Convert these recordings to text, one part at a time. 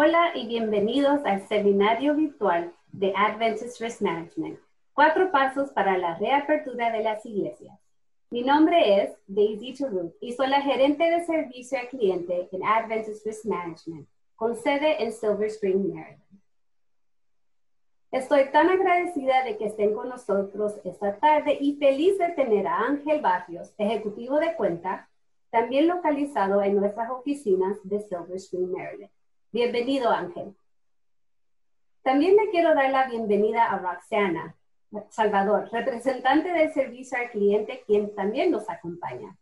Hola y bienvenidos al seminario virtual de Adventist Risk Management. Cuatro pasos para la reapertura de las iglesias. Mi nombre es Daisy Churut y soy la gerente de servicio al cliente en Adventist Risk Management, con sede en Silver Spring, Maryland. Estoy tan agradecida de que estén con nosotros esta tarde y feliz de tener a Ángel Barrios, ejecutivo de cuenta, también localizado en nuestras oficinas de Silver Spring, Maryland. Bienvenido, Ángel. También le quiero dar la bienvenida a Roxana Salvador, representante del servicio al cliente, quien también nos acompaña.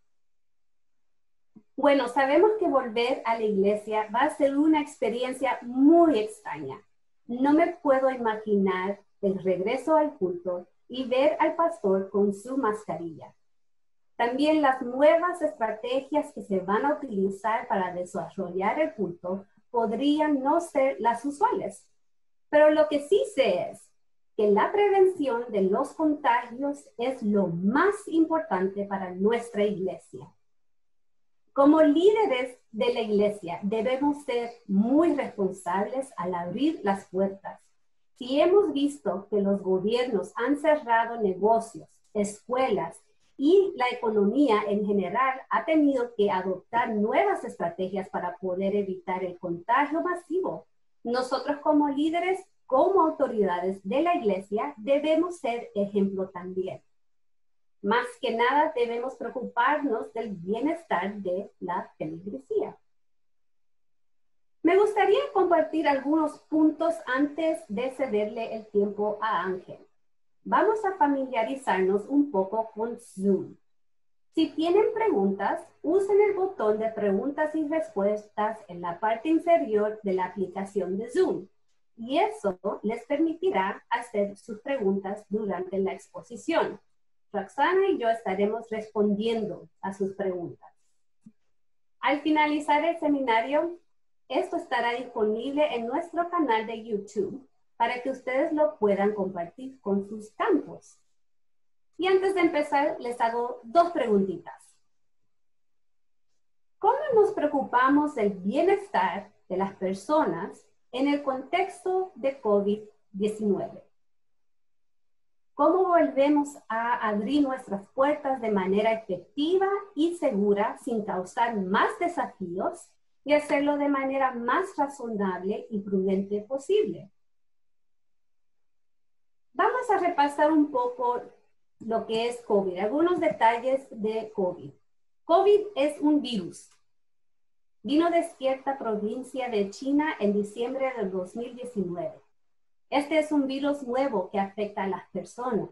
Bueno, sabemos que volver a la iglesia va a ser una experiencia muy extraña. No me puedo imaginar el regreso al culto y ver al pastor con su mascarilla. También las nuevas estrategias que se van a utilizar para desarrollar el culto podrían no ser las usuales. Pero lo que sí sé es que la prevención de los contagios es lo más importante para nuestra iglesia. Como líderes de la iglesia debemos ser muy responsables al abrir las puertas. Si hemos visto que los gobiernos han cerrado negocios, escuelas, y la economía en general ha tenido que adoptar nuevas estrategias para poder evitar el contagio masivo. Nosotros como líderes, como autoridades de la iglesia, debemos ser ejemplo también. Más que nada debemos preocuparnos del bienestar de la feligresía. Me gustaría compartir algunos puntos antes de cederle el tiempo a Ángel vamos a familiarizarnos un poco con Zoom. Si tienen preguntas, usen el botón de preguntas y respuestas en la parte inferior de la aplicación de Zoom y eso les permitirá hacer sus preguntas durante la exposición. Roxana y yo estaremos respondiendo a sus preguntas. Al finalizar el seminario, esto estará disponible en nuestro canal de YouTube para que ustedes lo puedan compartir con sus campos. Y antes de empezar, les hago dos preguntitas. ¿Cómo nos preocupamos del bienestar de las personas en el contexto de COVID-19? ¿Cómo volvemos a abrir nuestras puertas de manera efectiva y segura sin causar más desafíos y hacerlo de manera más razonable y prudente posible? vamos a repasar un poco lo que es COVID, algunos detalles de COVID. COVID es un virus. Vino de cierta provincia de China en diciembre del 2019. Este es un virus nuevo que afecta a las personas.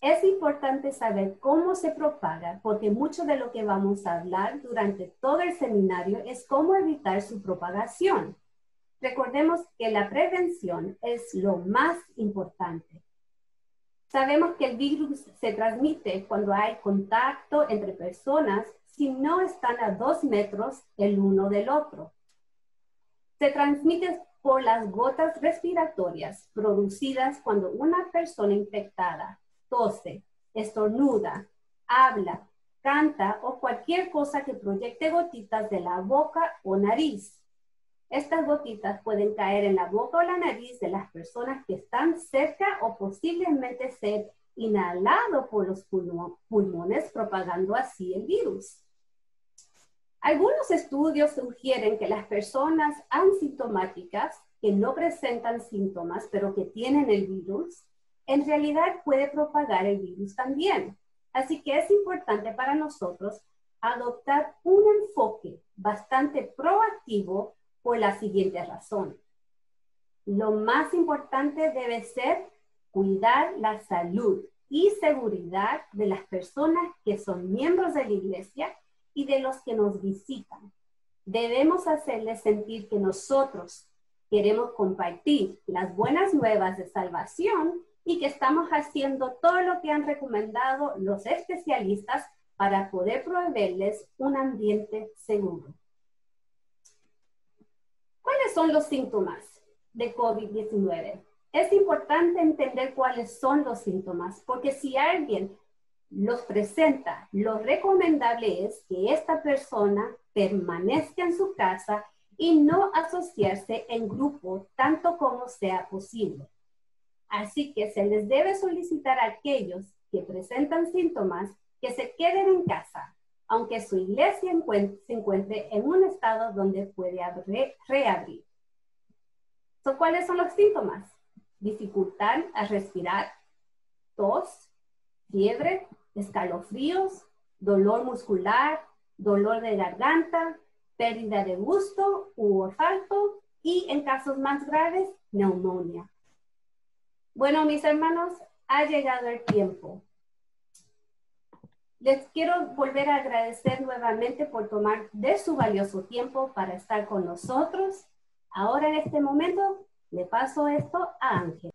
Es importante saber cómo se propaga porque mucho de lo que vamos a hablar durante todo el seminario es cómo evitar su propagación. Recordemos que la prevención es lo más importante. Sabemos que el virus se transmite cuando hay contacto entre personas si no están a dos metros el uno del otro. Se transmite por las gotas respiratorias producidas cuando una persona infectada tose, estornuda, habla, canta o cualquier cosa que proyecte gotitas de la boca o nariz. Estas gotitas pueden caer en la boca o la nariz de las personas que están cerca o posiblemente ser inhalado por los pulmones, propagando así el virus. Algunos estudios sugieren que las personas asintomáticas que no presentan síntomas pero que tienen el virus, en realidad puede propagar el virus también. Así que es importante para nosotros adoptar un enfoque bastante proactivo por la siguiente razón, Lo más importante debe ser cuidar la salud y seguridad de las personas que son miembros de la iglesia y de los que nos visitan. Debemos hacerles sentir que nosotros queremos compartir las buenas nuevas de salvación y que estamos haciendo todo lo que han recomendado los especialistas para poder proveerles un ambiente seguro. ¿Cuáles son los síntomas de COVID-19? Es importante entender cuáles son los síntomas, porque si alguien los presenta, lo recomendable es que esta persona permanezca en su casa y no asociarse en grupo tanto como sea posible. Así que se les debe solicitar a aquellos que presentan síntomas que se queden en casa aunque su iglesia se encuentre en un estado donde puede reabrir. ¿Cuáles son los síntomas? Dificultad a respirar, tos, fiebre, escalofríos, dolor muscular, dolor de garganta, pérdida de gusto u olfato y en casos más graves, neumonía. Bueno, mis hermanos, ha llegado el tiempo. Les quiero volver a agradecer nuevamente por tomar de su valioso tiempo para estar con nosotros. Ahora en este momento le paso esto a Ángel.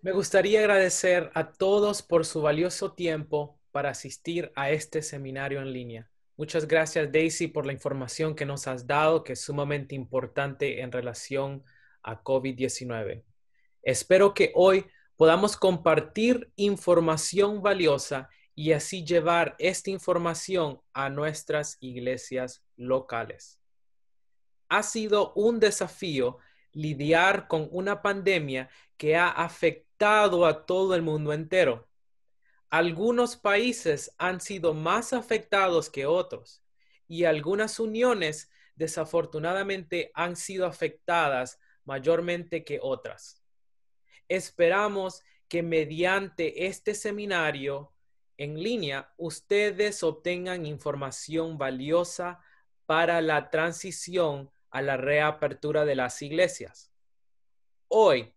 Me gustaría agradecer a todos por su valioso tiempo para asistir a este seminario en línea. Muchas gracias Daisy por la información que nos has dado, que es sumamente importante en relación a COVID-19. Espero que hoy podamos compartir información valiosa y así llevar esta información a nuestras iglesias locales. Ha sido un desafío lidiar con una pandemia que ha afectado a todo el mundo entero. Algunos países han sido más afectados que otros y algunas uniones desafortunadamente han sido afectadas mayormente que otras. Esperamos que mediante este seminario en línea ustedes obtengan información valiosa para la transición a la reapertura de las iglesias. Hoy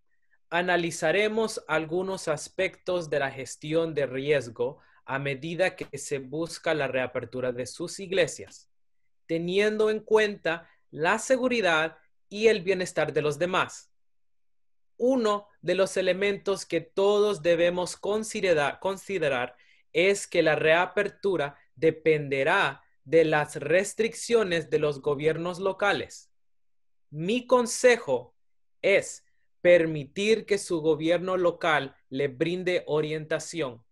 analizaremos algunos aspectos de la gestión de riesgo a medida que se busca la reapertura de sus iglesias, teniendo en cuenta la seguridad y el bienestar de los demás uno de los elementos que todos debemos considerar, es que la reapertura dependerá de las restricciones de los gobiernos locales. Mi consejo es permitir que su gobierno local le brinde orientación.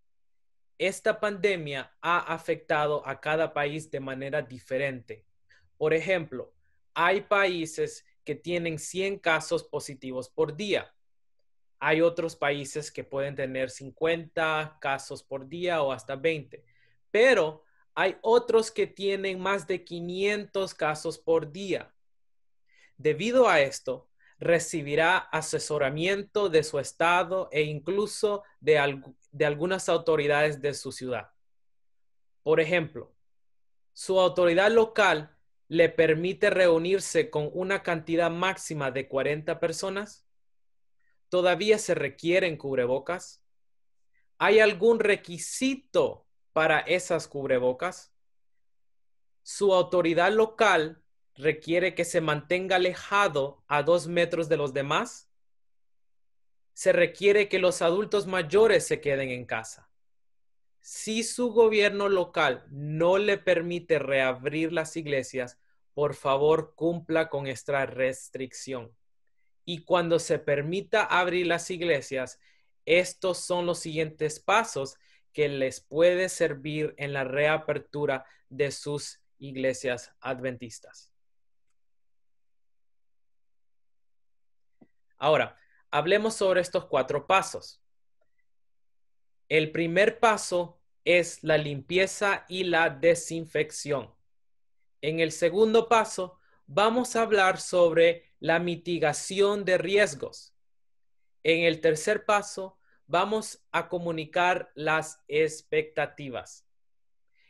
Esta pandemia ha afectado a cada país de manera diferente. Por ejemplo, hay países que tienen 100 casos positivos por día. Hay otros países que pueden tener 50 casos por día o hasta 20, pero hay otros que tienen más de 500 casos por día. Debido a esto, recibirá asesoramiento de su estado e incluso de, algunas autoridades de su ciudad. Por ejemplo, su autoridad local le permite reunirse con una cantidad máxima de 40 personas todavía se requieren cubrebocas? ¿Hay algún requisito para esas cubrebocas? Su autoridad local requiere que se mantenga alejado a dos metros de los demás. Se requiere que los adultos mayores se queden en casa. Si su gobierno local no le permite reabrir las iglesias, por favor cumpla con esta restricción y cuando se permita abrir las iglesias, estos son los siguientes pasos que les puede servir en la reapertura de sus iglesias adventistas. Ahora, hablemos sobre estos cuatro pasos. El primer paso es la limpieza y la desinfección. En el segundo paso, vamos a hablar sobre la mitigación de riesgos. En el tercer paso, vamos a comunicar las expectativas.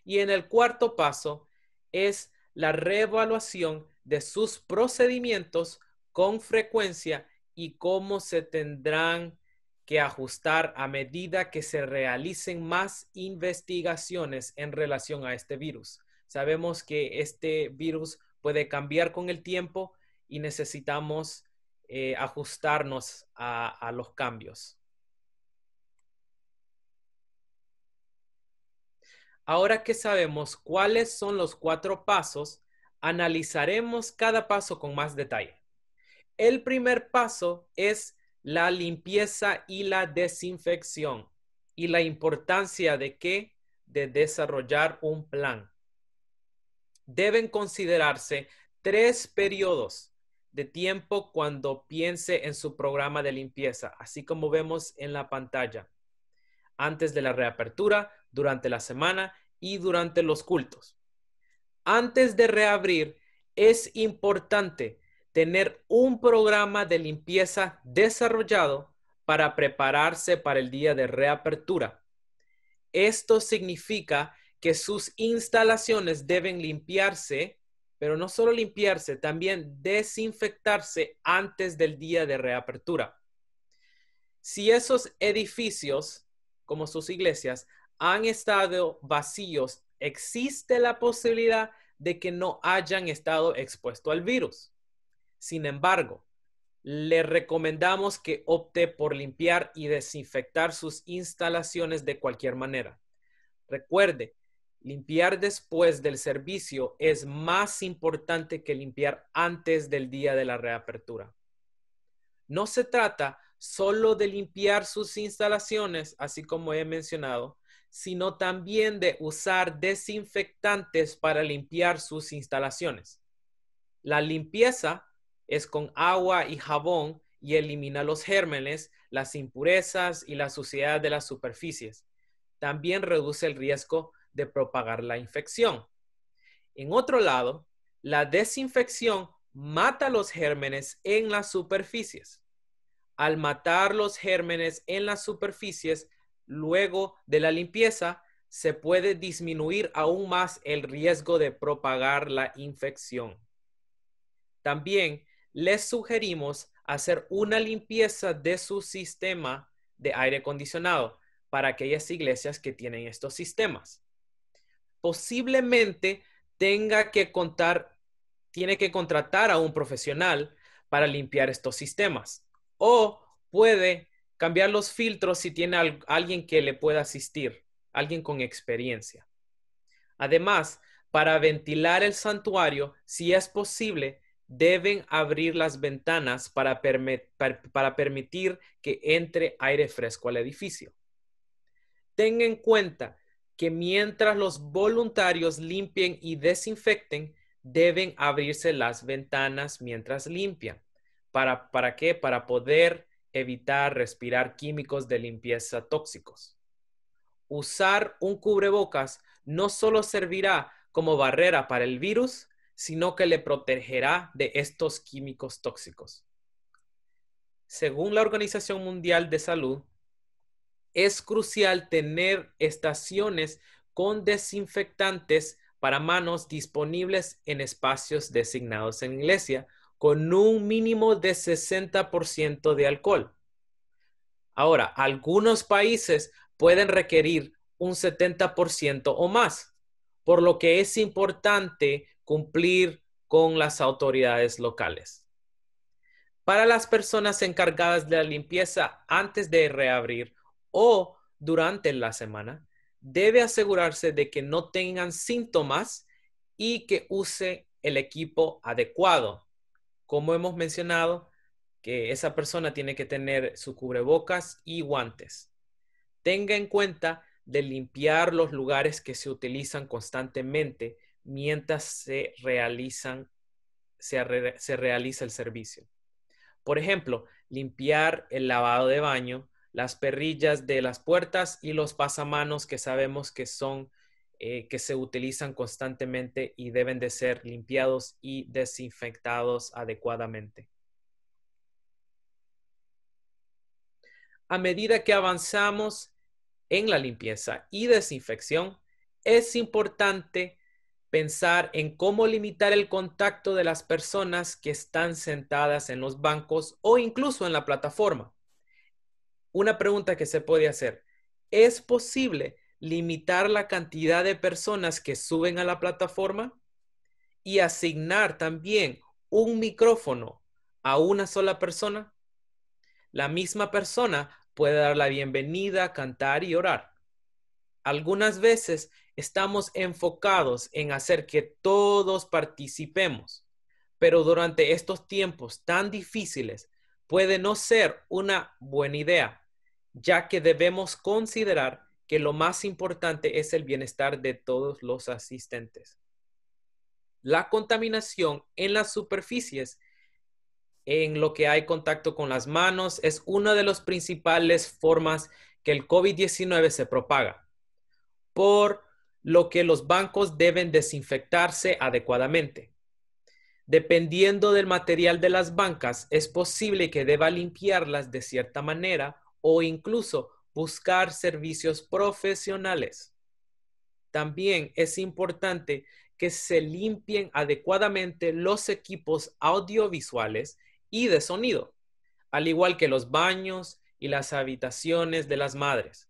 Y en el cuarto paso es la reevaluación de sus procedimientos con frecuencia y cómo se tendrán que ajustar a medida que se realicen más investigaciones en relación a este virus. Sabemos que este virus puede cambiar con el tiempo, y necesitamos eh, ajustarnos a, a los cambios. Ahora que sabemos cuáles son los cuatro pasos, analizaremos cada paso con más detalle. El primer paso es la limpieza y la desinfección y la importancia de que de desarrollar un plan. Deben considerarse tres periodos de tiempo cuando piense en su programa de limpieza, así como vemos en la pantalla, antes de la reapertura, durante la semana y durante los cultos. Antes de reabrir, es importante tener un programa de limpieza desarrollado para prepararse para el día de reapertura. Esto significa que sus instalaciones deben limpiarse pero no solo limpiarse, también desinfectarse antes del día de reapertura. Si esos edificios, como sus iglesias, han estado vacíos, existe la posibilidad de que no hayan estado expuestos al virus. Sin embargo, le recomendamos que opte por limpiar y desinfectar sus instalaciones de cualquier manera. Recuerde Limpiar después del servicio es más importante que limpiar antes del día de la reapertura. No se trata solo de limpiar sus instalaciones, así como he mencionado, sino también de usar desinfectantes para limpiar sus instalaciones. La limpieza es con agua y jabón y elimina los gérmenes, las impurezas y la suciedad de las superficies. También reduce el riesgo de propagar la infección. En otro lado, la desinfección mata los gérmenes en las superficies. Al matar los gérmenes en las superficies, luego de la limpieza, se puede disminuir aún más el riesgo de propagar la infección. También les sugerimos hacer una limpieza de su sistema de aire acondicionado para aquellas iglesias que tienen estos sistemas posiblemente tenga que contar, tiene que contratar a un profesional para limpiar estos sistemas. O puede cambiar los filtros si tiene alguien que le pueda asistir, alguien con experiencia. Además, para ventilar el santuario, si es posible, deben abrir las ventanas para, para permitir que entre aire fresco al edificio. Ten en cuenta que mientras los voluntarios limpien y desinfecten, deben abrirse las ventanas mientras limpian. ¿Para, para qué? Para poder evitar respirar químicos de limpieza tóxicos. Usar un cubrebocas no solo servirá como barrera para el virus, sino que le protegerá de estos químicos tóxicos. Según la Organización Mundial de Salud, es crucial tener estaciones con desinfectantes para manos disponibles en espacios designados en iglesia con un mínimo de 60% de alcohol. Ahora, algunos países pueden requerir un 70% o más, por lo que es importante cumplir con las autoridades locales. Para las personas encargadas de la limpieza antes de reabrir o durante la semana, debe asegurarse de que no tengan síntomas y que use el equipo adecuado. Como hemos mencionado, que esa persona tiene que tener su cubrebocas y guantes. Tenga en cuenta de limpiar los lugares que se utilizan constantemente mientras se, se realiza el servicio. Por ejemplo, limpiar el lavado de baño, las perrillas de las puertas y los pasamanos que sabemos que son eh, que se utilizan constantemente y deben de ser limpiados y desinfectados adecuadamente. A medida que avanzamos en la limpieza y desinfección, es importante pensar en cómo limitar el contacto de las personas que están sentadas en los bancos o incluso en la plataforma una pregunta que se puede hacer. ¿Es posible limitar la cantidad de personas que suben a la plataforma y asignar también un micrófono a una sola persona? La misma persona puede dar la bienvenida, cantar y orar. Algunas veces estamos enfocados en hacer que todos participemos, pero durante estos tiempos tan difíciles puede no ser una buena idea ya que debemos considerar que lo más importante es el bienestar de todos los asistentes. La contaminación en las superficies en lo que hay contacto con las manos es una de las principales formas que el COVID-19 se propaga, por lo que los bancos deben desinfectarse adecuadamente. Dependiendo del material de las bancas, es posible que deba limpiarlas de cierta manera o incluso buscar servicios profesionales. También es importante que se limpien adecuadamente los equipos audiovisuales y de sonido, al igual que los baños y las habitaciones de las madres.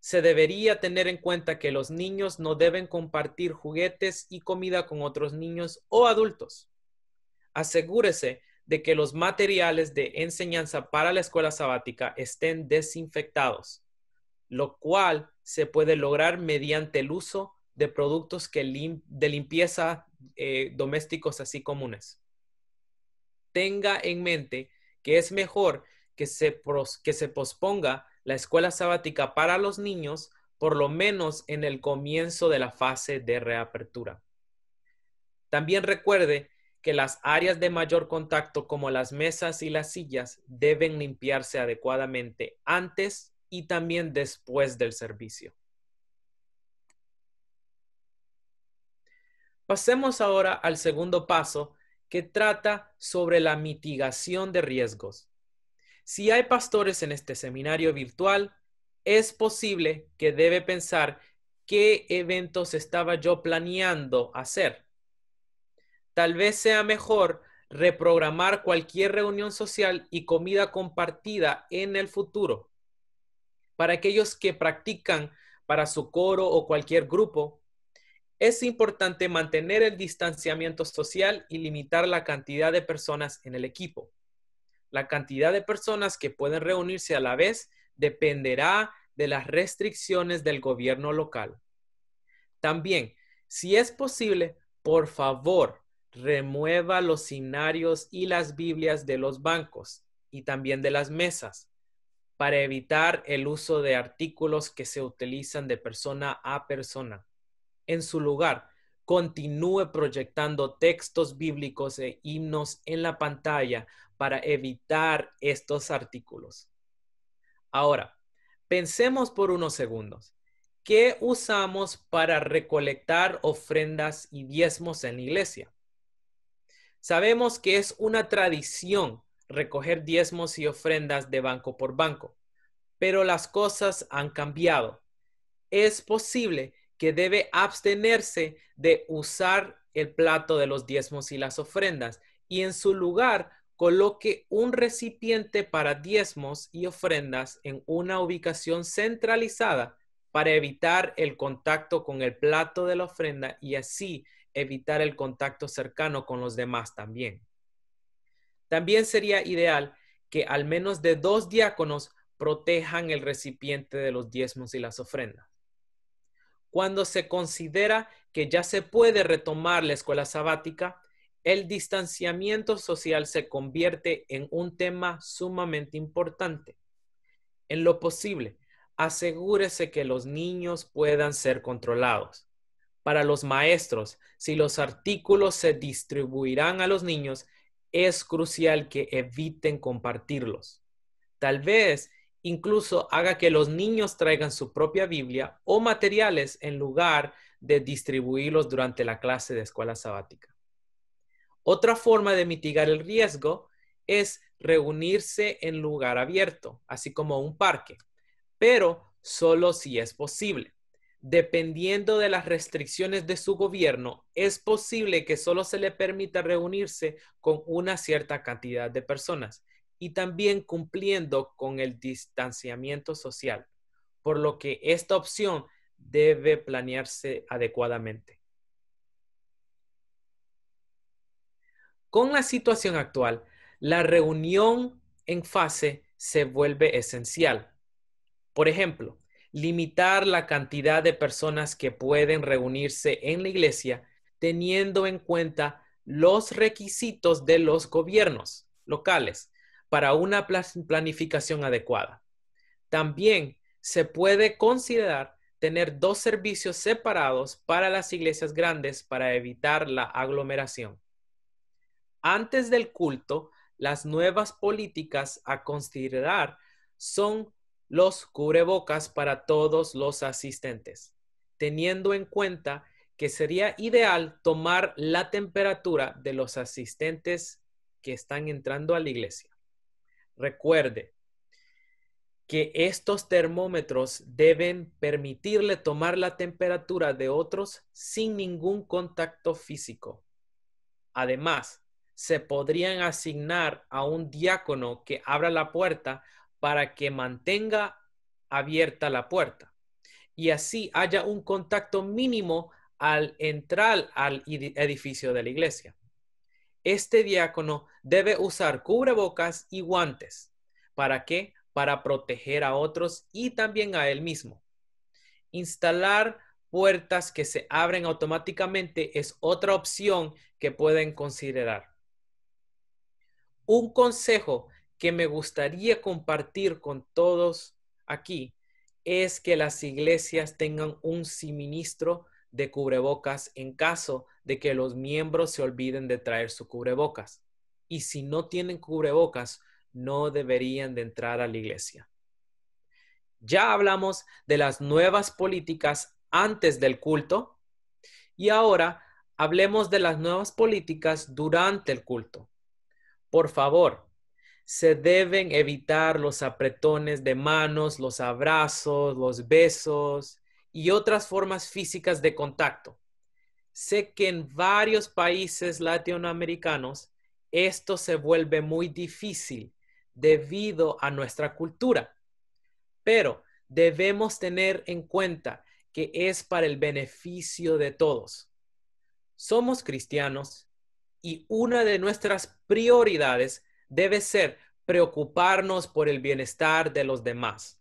Se debería tener en cuenta que los niños no deben compartir juguetes y comida con otros niños o adultos. Asegúrese de que los materiales de enseñanza para la escuela sabática estén desinfectados, lo cual se puede lograr mediante el uso de productos de limpieza eh, domésticos así comunes. Tenga en mente que es mejor que se, que se posponga la escuela sabática para los niños, por lo menos en el comienzo de la fase de reapertura. También recuerde que las áreas de mayor contacto como las mesas y las sillas deben limpiarse adecuadamente antes y también después del servicio. Pasemos ahora al segundo paso que trata sobre la mitigación de riesgos. Si hay pastores en este seminario virtual, es posible que debe pensar qué eventos estaba yo planeando hacer Tal vez sea mejor reprogramar cualquier reunión social y comida compartida en el futuro. Para aquellos que practican para su coro o cualquier grupo, es importante mantener el distanciamiento social y limitar la cantidad de personas en el equipo. La cantidad de personas que pueden reunirse a la vez dependerá de las restricciones del gobierno local. También, si es posible, por favor, remueva los sinarios y las Biblias de los bancos y también de las mesas para evitar el uso de artículos que se utilizan de persona a persona. En su lugar, continúe proyectando textos bíblicos e himnos en la pantalla para evitar estos artículos. Ahora, pensemos por unos segundos. ¿Qué usamos para recolectar ofrendas y diezmos en la iglesia? Sabemos que es una tradición recoger diezmos y ofrendas de banco por banco, pero las cosas han cambiado. Es posible que debe abstenerse de usar el plato de los diezmos y las ofrendas y en su lugar coloque un recipiente para diezmos y ofrendas en una ubicación centralizada para evitar el contacto con el plato de la ofrenda y así evitar el contacto cercano con los demás también. También sería ideal que al menos de dos diáconos protejan el recipiente de los diezmos y las ofrendas. Cuando se considera que ya se puede retomar la escuela sabática, el distanciamiento social se convierte en un tema sumamente importante. En lo posible, asegúrese que los niños puedan ser controlados para los maestros, si los artículos se distribuirán a los niños, es crucial que eviten compartirlos. Tal vez incluso haga que los niños traigan su propia Biblia o materiales en lugar de distribuirlos durante la clase de escuela sabática. Otra forma de mitigar el riesgo es reunirse en lugar abierto, así como un parque, pero solo si es posible dependiendo de las restricciones de su gobierno, es posible que solo se le permita reunirse con una cierta cantidad de personas y también cumpliendo con el distanciamiento social, por lo que esta opción debe planearse adecuadamente. Con la situación actual, la reunión en fase se vuelve esencial. Por ejemplo, limitar la cantidad de personas que pueden reunirse en la iglesia teniendo en cuenta los requisitos de los gobiernos locales para una planificación adecuada. También se puede considerar tener dos servicios separados para las iglesias grandes para evitar la aglomeración. Antes del culto, las nuevas políticas a considerar son los cubrebocas para todos los asistentes, teniendo en cuenta que sería ideal tomar la temperatura de los asistentes que están entrando a la iglesia. Recuerde que estos termómetros deben permitirle tomar la temperatura de otros sin ningún contacto físico. Además, se podrían asignar a un diácono que abra la puerta para que mantenga abierta la puerta y así haya un contacto mínimo al entrar al edificio de la iglesia. Este diácono debe usar cubrebocas y guantes. ¿Para qué? Para proteger a otros y también a él mismo. Instalar puertas que se abren automáticamente es otra opción que pueden considerar. Un consejo que me gustaría compartir con todos aquí es que las iglesias tengan un suministro de cubrebocas en caso de que los miembros se olviden de traer su cubrebocas. Y si no tienen cubrebocas, no deberían de entrar a la iglesia. Ya hablamos de las nuevas políticas antes del culto y ahora hablemos de las nuevas políticas durante el culto. Por favor, se deben evitar los apretones de manos, los abrazos, los besos y otras formas físicas de contacto. Sé que en varios países latinoamericanos esto se vuelve muy difícil debido a nuestra cultura, pero debemos tener en cuenta que es para el beneficio de todos. Somos cristianos y una de nuestras prioridades debe ser preocuparnos por el bienestar de los demás.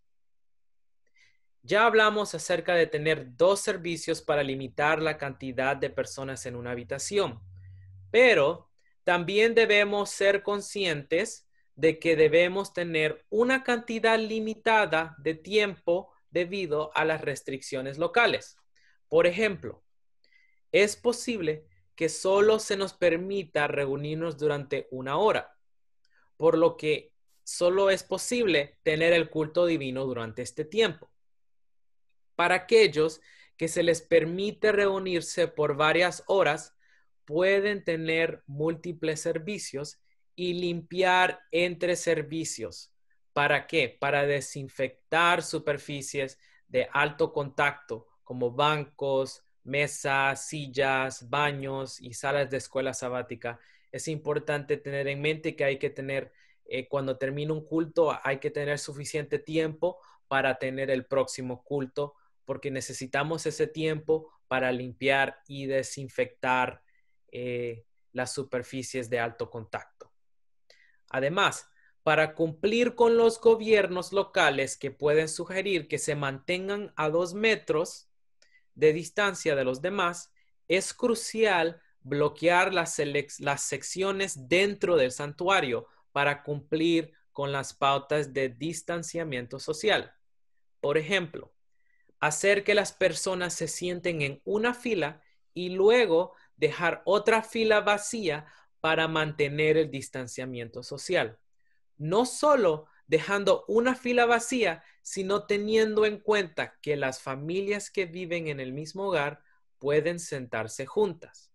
Ya hablamos acerca de tener dos servicios para limitar la cantidad de personas en una habitación, pero también debemos ser conscientes de que debemos tener una cantidad limitada de tiempo debido a las restricciones locales. Por ejemplo, es posible que solo se nos permita reunirnos durante una hora por lo que solo es posible tener el culto divino durante este tiempo. Para aquellos que se les permite reunirse por varias horas, pueden tener múltiples servicios y limpiar entre servicios. ¿Para qué? Para desinfectar superficies de alto contacto como bancos, mesas, sillas, baños y salas de escuela sabática es importante tener en mente que hay que tener, eh, cuando termina un culto, hay que tener suficiente tiempo para tener el próximo culto, porque necesitamos ese tiempo para limpiar y desinfectar eh, las superficies de alto contacto. Además, para cumplir con los gobiernos locales que pueden sugerir que se mantengan a dos metros de distancia de los demás, es crucial bloquear las, secciones dentro del santuario para cumplir con las pautas de distanciamiento social. Por ejemplo, hacer que las personas se sienten en una fila y luego dejar otra fila vacía para mantener el distanciamiento social. No solo dejando una fila vacía, sino teniendo en cuenta que las familias que viven en el mismo hogar pueden sentarse juntas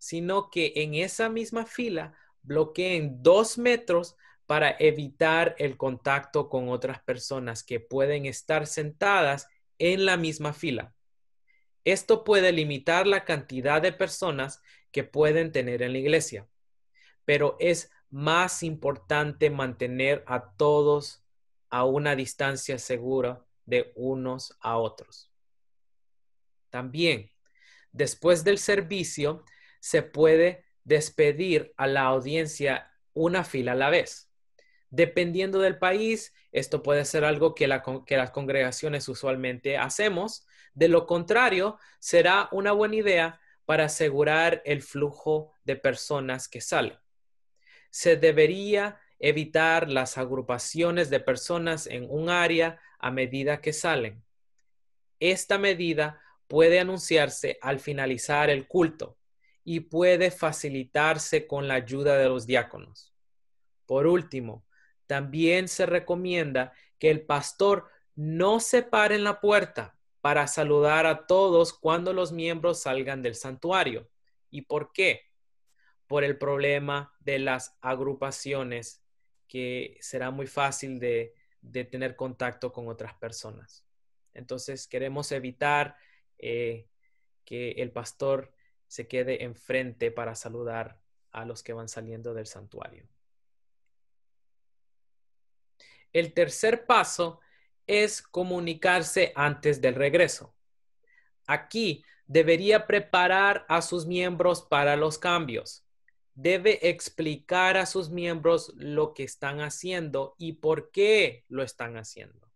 sino que en esa misma fila bloqueen dos metros para evitar el contacto con otras personas que pueden estar sentadas en la misma fila. Esto puede limitar la cantidad de personas que pueden tener en la iglesia, pero es más importante mantener a todos a una distancia segura de unos a otros. También, después del servicio, se puede despedir a la audiencia una fila a la vez. Dependiendo del país, esto puede ser algo que, las congregaciones usualmente hacemos. De lo contrario, será una buena idea para asegurar el flujo de personas que salen. Se debería evitar las agrupaciones de personas en un área a medida que salen. Esta medida puede anunciarse al finalizar el culto y puede facilitarse con la ayuda de los diáconos. Por último, también se recomienda que el pastor no se pare en la puerta para saludar a todos cuando los miembros salgan del santuario. ¿Y por qué? Por el problema de las agrupaciones, que será muy fácil de, tener contacto con otras personas. Entonces, queremos evitar eh, que el pastor se quede enfrente para saludar a los que van saliendo del santuario. El tercer paso es comunicarse antes del regreso. Aquí debería preparar a sus miembros para los cambios. Debe explicar a sus miembros lo que están haciendo y por qué lo están haciendo.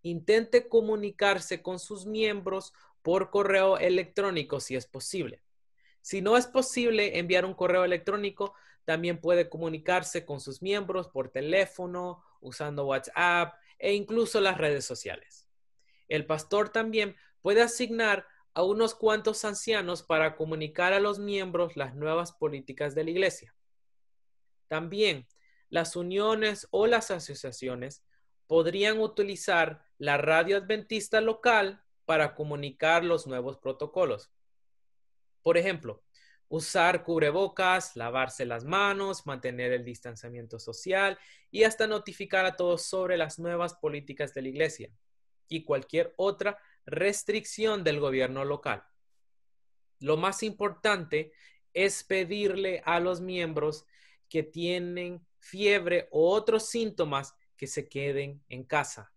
Intente comunicarse con sus miembros por correo electrónico si es posible. Si no es posible enviar un correo electrónico, también puede comunicarse con sus miembros por teléfono, usando WhatsApp e incluso las redes sociales. El pastor también puede asignar a unos cuantos ancianos para comunicar a los miembros las nuevas políticas de la iglesia. También las uniones o las asociaciones podrían utilizar la radio adventista local para comunicar los nuevos protocolos. Por ejemplo, usar cubrebocas, lavarse las manos, mantener el distanciamiento social y hasta notificar a todos sobre las nuevas políticas de la iglesia y cualquier otra restricción del gobierno local. Lo más importante es pedirle a los miembros que tienen fiebre o otros síntomas que se queden en casa.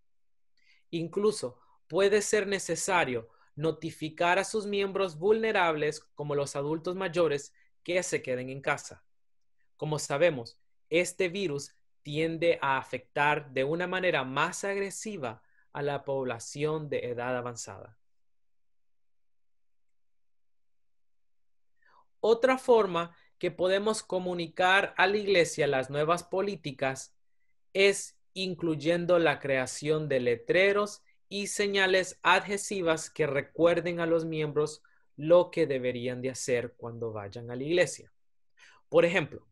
Incluso puede ser necesario notificar a sus miembros vulnerables, como los adultos mayores, que se queden en casa. Como sabemos, este virus tiende a afectar de una manera más agresiva a la población de edad avanzada. Otra forma que podemos comunicar a la iglesia las nuevas políticas es incluyendo la creación de letreros y señales adhesivas que recuerden a los miembros lo que deberían de hacer cuando vayan a la iglesia. Por ejemplo,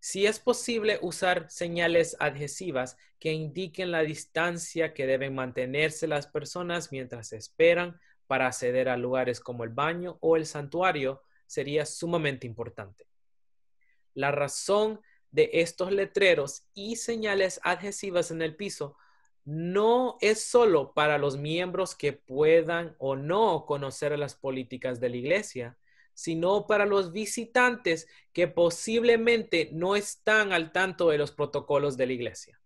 si es posible usar señales adhesivas que indiquen la distancia que deben mantenerse las personas mientras esperan para acceder a lugares como el baño o el santuario, sería sumamente importante. La razón de estos letreros y señales adhesivas en el piso no es solo para los miembros que puedan o no conocer las políticas de la iglesia, sino para los visitantes que posiblemente no están al tanto de los protocolos de la iglesia.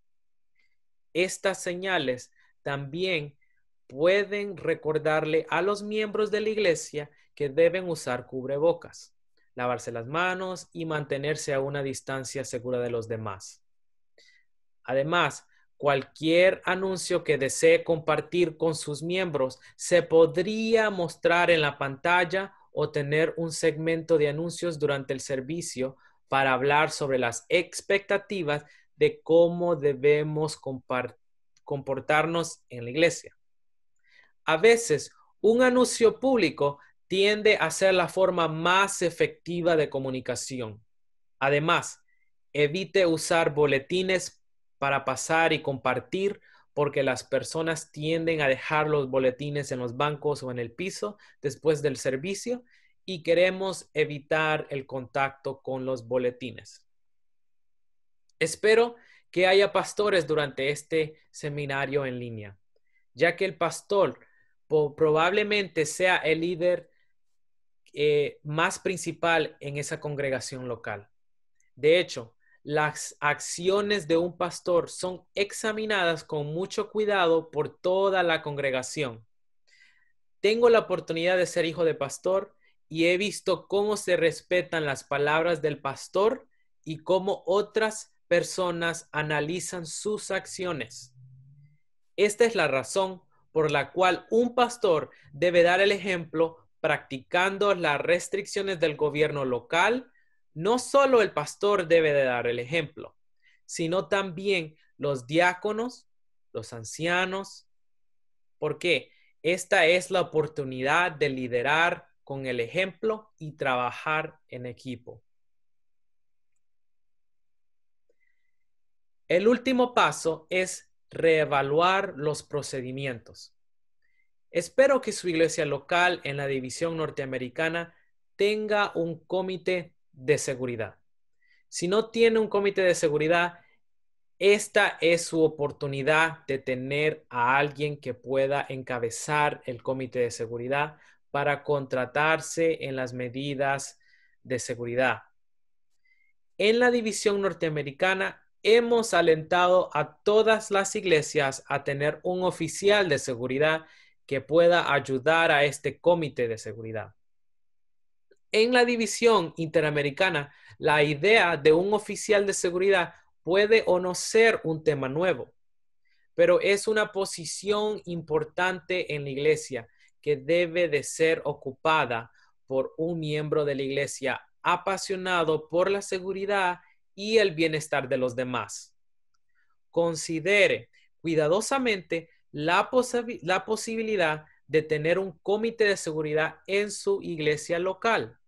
Estas señales también pueden recordarle a los miembros de la iglesia que deben usar cubrebocas, lavarse las manos y mantenerse a una distancia segura de los demás. Además, Cualquier anuncio que desee compartir con sus miembros se podría mostrar en la pantalla o tener un segmento de anuncios durante el servicio para hablar sobre las expectativas de cómo debemos comportarnos en la iglesia. A veces, un anuncio público tiende a ser la forma más efectiva de comunicación. Además, evite usar boletines para pasar y compartir porque las personas tienden a dejar los boletines en los bancos o en el piso después del servicio y queremos evitar el contacto con los boletines. Espero que haya pastores durante este seminario en línea, ya que el pastor probablemente sea el líder eh, más principal en esa congregación local. De hecho, las acciones de un pastor son examinadas con mucho cuidado por toda la congregación. Tengo la oportunidad de ser hijo de pastor y he visto cómo se respetan las palabras del pastor y cómo otras personas analizan sus acciones. Esta es la razón por la cual un pastor debe dar el ejemplo practicando las restricciones del gobierno local no solo el pastor debe de dar el ejemplo, sino también los diáconos, los ancianos. porque Esta es la oportunidad de liderar con el ejemplo y trabajar en equipo. El último paso es reevaluar los procedimientos. Espero que su iglesia local en la división norteamericana tenga un comité de seguridad. Si no tiene un comité de seguridad, esta es su oportunidad de tener a alguien que pueda encabezar el comité de seguridad para contratarse en las medidas de seguridad. En la división norteamericana hemos alentado a todas las iglesias a tener un oficial de seguridad que pueda ayudar a este comité de seguridad en la división interamericana, la idea de un oficial de seguridad puede o no ser un tema nuevo, pero es una posición importante en la iglesia que debe de ser ocupada por un miembro de la iglesia apasionado por la seguridad y el bienestar de los demás. Considere cuidadosamente la, la posibilidad de tener un comité de seguridad en su iglesia local.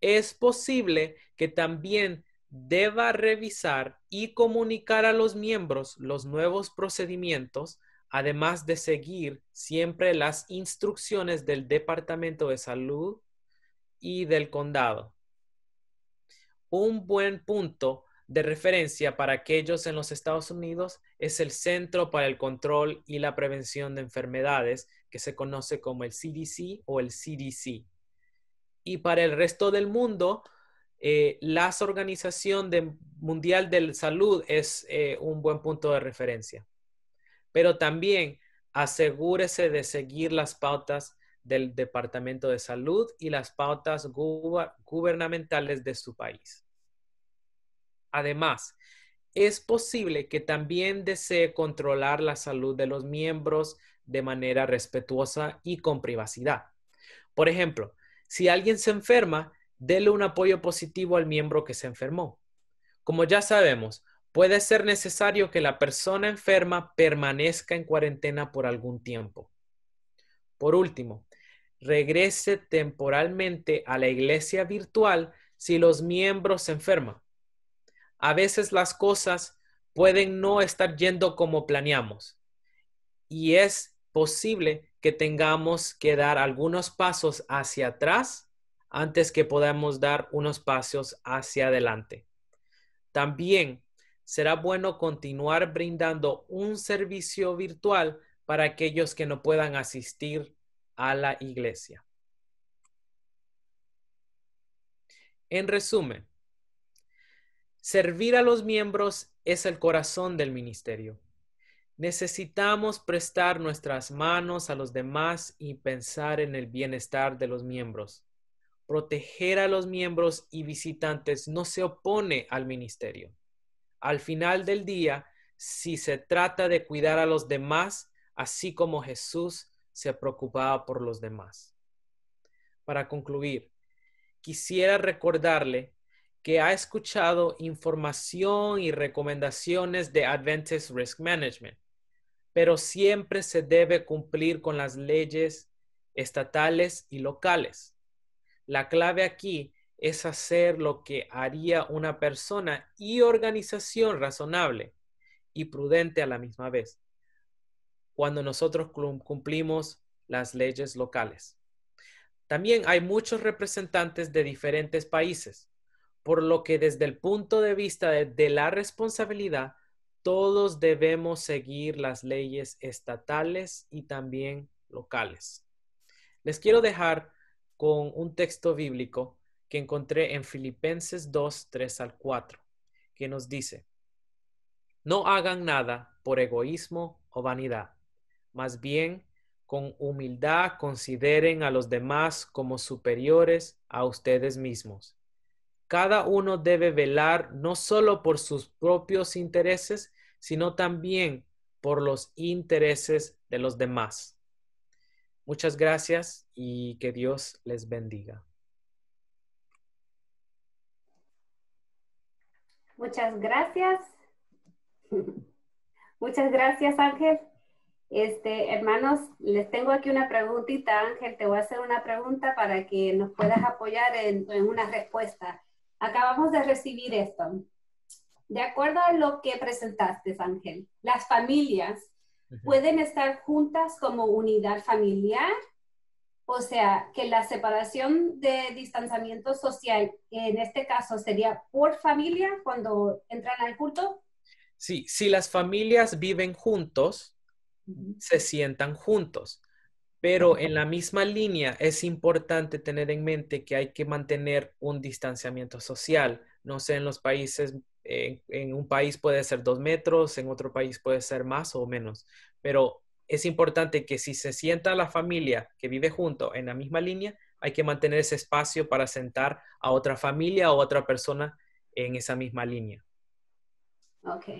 Es posible que también deba revisar y comunicar a los miembros los nuevos procedimientos, además de seguir siempre las instrucciones del Departamento de Salud y del condado. Un buen punto de referencia para aquellos en los Estados Unidos es el Centro para el Control y la Prevención de Enfermedades, que se conoce como el CDC o el CDC. Y para el resto del mundo, eh, la Organización Mundial de la Salud es eh, un buen punto de referencia. Pero también asegúrese de seguir las pautas del Departamento de Salud y las pautas gubernamentales de su país. Además, es posible que también desee controlar la salud de los miembros de manera respetuosa y con privacidad. Por ejemplo, si alguien se enferma, déle un apoyo positivo al miembro que se enfermó. Como ya sabemos, puede ser necesario que la persona enferma permanezca en cuarentena por algún tiempo. Por último, regrese temporalmente a la iglesia virtual si los miembros se enferman a veces las cosas pueden no estar yendo como planeamos. Y es posible que tengamos que dar algunos pasos hacia atrás antes que podamos dar unos pasos hacia adelante. También será bueno continuar brindando un servicio virtual para aquellos que no puedan asistir a la iglesia. En resumen, Servir a los miembros es el corazón del ministerio. Necesitamos prestar nuestras manos a los demás y pensar en el bienestar de los miembros. Proteger a los miembros y visitantes no se opone al ministerio. Al final del día, si se trata de cuidar a los demás, así como Jesús se preocupaba por los demás. Para concluir, quisiera recordarle que ha escuchado información y recomendaciones de Adventist Risk Management, pero siempre se debe cumplir con las leyes estatales y locales. La clave aquí es hacer lo que haría una persona y organización razonable y prudente a la misma vez, cuando nosotros cumplimos las leyes locales. También hay muchos representantes de diferentes países por lo que desde el punto de vista de, la responsabilidad, todos debemos seguir las leyes estatales y también locales. Les quiero dejar con un texto bíblico que encontré en Filipenses 2, 3 al 4, que nos dice, no hagan nada por egoísmo o vanidad, más bien con humildad consideren a los demás como superiores a ustedes mismos cada uno debe velar no solo por sus propios intereses, sino también por los intereses de los demás. Muchas gracias y que Dios les bendiga. Muchas gracias. Muchas gracias, Ángel. Este, hermanos, les tengo aquí una preguntita, Ángel, te voy a hacer una pregunta para que nos puedas apoyar en, en una respuesta. Acabamos de recibir esto. De acuerdo a lo que presentaste, Ángel, las familias pueden estar juntas como unidad familiar, o sea, que la separación de distanciamiento social, en este caso, sería por familia cuando entran al culto. Sí, si las familias viven juntos, se sientan juntos. Pero en la misma línea es importante tener en mente que hay que mantener un distanciamiento social. No sé, en los países, en, un país puede ser dos metros, en otro país puede ser más o menos, pero es importante que si se sienta la familia que vive junto en la misma línea, hay que mantener ese espacio para sentar a otra familia o otra persona en esa misma línea. Ok,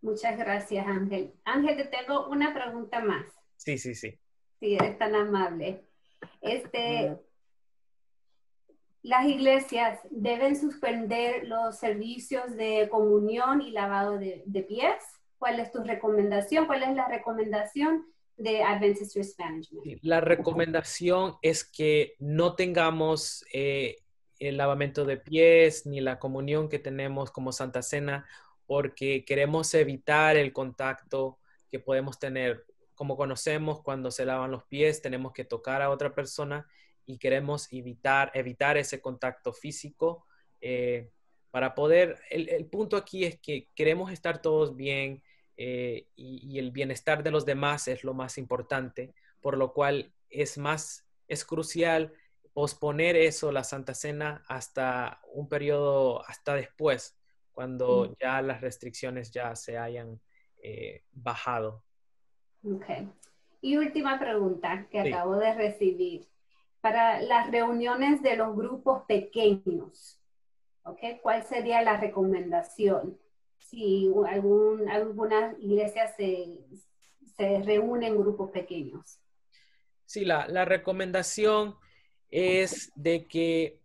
muchas gracias Ángel. Ángel, te tengo una pregunta más. Sí, sí, sí. Sí, eres tan amable. Este, las iglesias deben suspender los servicios de comunión y lavado de, pies. ¿Cuál es tu recomendación? ¿Cuál es la recomendación de Adventist Management? La recomendación es que no tengamos eh, el lavamento de pies ni la comunión que tenemos como Santa Cena porque queremos evitar el contacto que podemos tener como conocemos cuando se lavan los pies, tenemos que tocar a otra persona y queremos evitar, evitar ese contacto físico eh, para poder, el, punto aquí es que queremos estar todos bien eh, y, el bienestar de los demás es lo más importante, por lo cual es más, es crucial posponer eso, la Santa Cena, hasta un periodo, hasta después, cuando mm. ya las restricciones ya se hayan eh, bajado. Ok. Y última pregunta que acabo de recibir. Para las reuniones de los grupos pequeños, ¿cuál sería la recomendación? Si algún, algunas iglesias se, se reúnen en grupos pequeños. Sí, la, recomendación es de que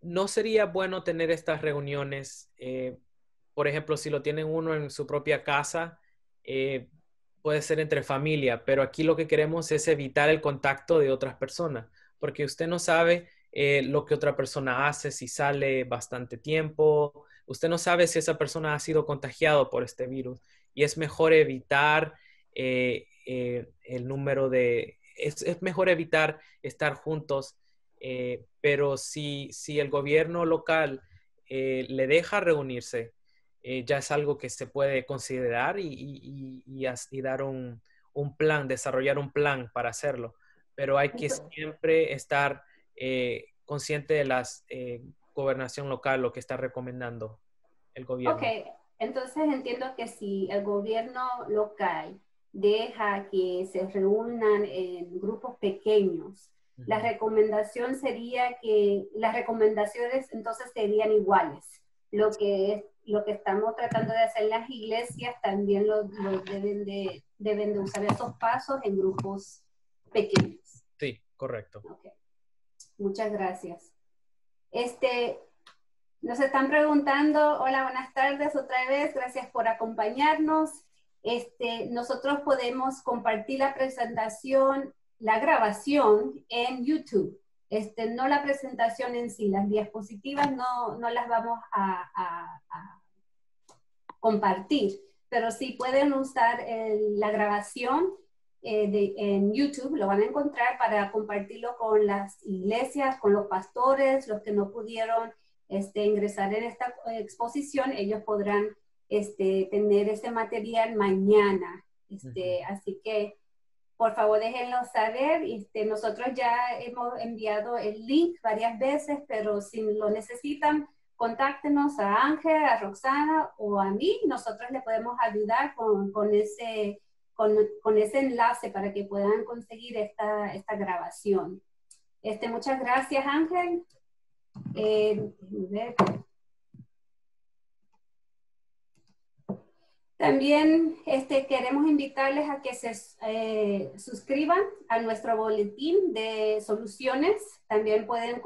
no sería bueno tener estas reuniones, eh, por ejemplo, si lo tienen uno en su propia casa, eh, puede ser entre familia, pero aquí lo que queremos es evitar el contacto de otras personas, porque usted no sabe eh, lo que otra persona hace, si sale bastante tiempo, usted no sabe si esa persona ha sido contagiado por este virus y es mejor evitar eh, el número de, es, es, mejor evitar estar juntos, pero si, si el gobierno local le deja reunirse, eh, ya es algo que se puede considerar y, dar un, plan, desarrollar un plan para hacerlo. Pero hay que siempre estar eh, consciente de la eh, gobernación local, lo que está recomendando el gobierno. Ok, entonces entiendo que si el gobierno local deja que se reúnan en grupos pequeños, la recomendación sería que las recomendaciones entonces serían iguales lo que es lo que estamos tratando de hacer las iglesias también lo, deben, de, deben de usar esos pasos en grupos pequeños. Sí, correcto. Muchas gracias. Este, nos están preguntando, hola, buenas tardes otra vez, gracias por acompañarnos. Este, nosotros podemos compartir la presentación, la grabación en YouTube. Este, no la presentación en sí, las diapositivas no, no las vamos a, compartir, pero sí pueden usar la grabación eh, de, en YouTube, lo van a encontrar para compartirlo con las iglesias, con los pastores, los que no pudieron este, ingresar en esta eh, exposición, ellos podrán este, tener ese material mañana. Así que por favor déjenlo saber. Este, nosotros ya hemos enviado el link varias veces, pero si lo necesitan, contáctenos a Ángel, a Roxana o a mí. Nosotros le podemos ayudar con, ese, con, ese enlace para que puedan conseguir esta, grabación. Este, muchas gracias, Ángel. Eh, También este, queremos invitarles a que se eh, suscriban a nuestro boletín de soluciones. También pueden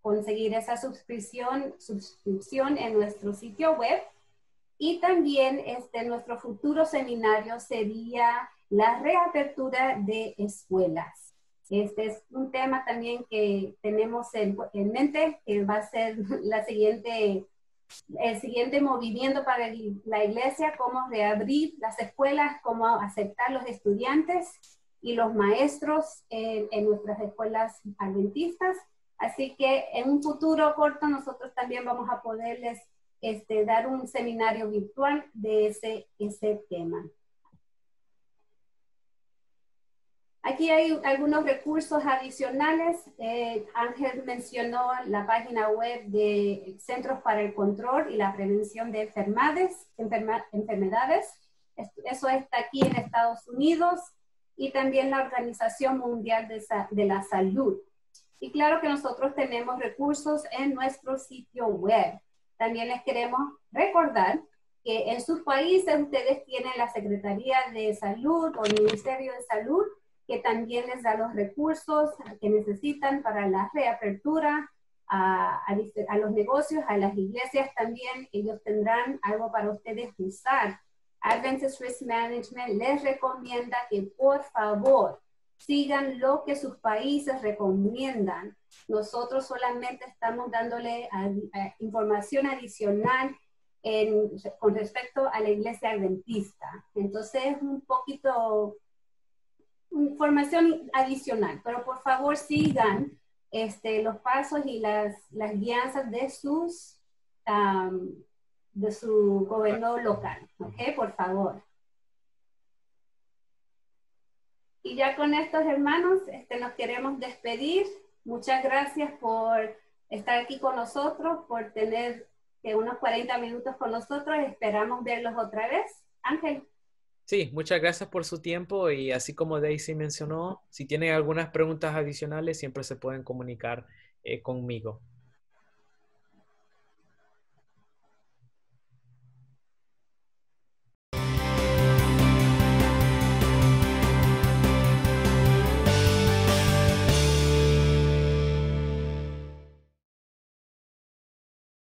conseguir esa suscripción, suscripción en nuestro sitio web. Y también este, nuestro futuro seminario sería la reapertura de escuelas. Este es un tema también que tenemos en, en mente, que va a ser la siguiente el siguiente movimiento para la iglesia, cómo reabrir las escuelas, cómo aceptar los estudiantes y los maestros en, nuestras escuelas adventistas. Así que en un futuro corto nosotros también vamos a poderles este, dar un seminario virtual de ese tema. Aquí hay algunos recursos adicionales. Eh, Ángel mencionó la página web de Centros para el Control y la Prevención de enfermedades. Enfermedades. Eso está aquí en Estados Unidos y también la Organización Mundial de, de la Salud. Y claro que nosotros tenemos recursos en nuestro sitio web. También les queremos recordar que en sus países ustedes tienen la Secretaría de Salud o el Ministerio de Salud que también les da los recursos que necesitan para la reapertura a, a, los negocios, a las iglesias también. Ellos tendrán algo para ustedes usar. Adventist Risk Management les recomienda que por favor sigan lo que sus países recomiendan. Nosotros solamente estamos dándole información adicional en, con respecto a la iglesia adventista. Entonces es un poquito información adicional, pero por favor sigan este, los pasos y las, las guianzas de sus de su gobierno local, ¿ok? Por favor. Y ya con estos hermanos, este, nos queremos despedir. Muchas gracias por estar aquí con nosotros, por tener eh, unos 40 minutos con nosotros. Esperamos verlos otra vez. Ángel. Sí, muchas gracias por su tiempo y así como Daisy mencionó, si tienen algunas preguntas adicionales siempre se pueden comunicar eh, conmigo.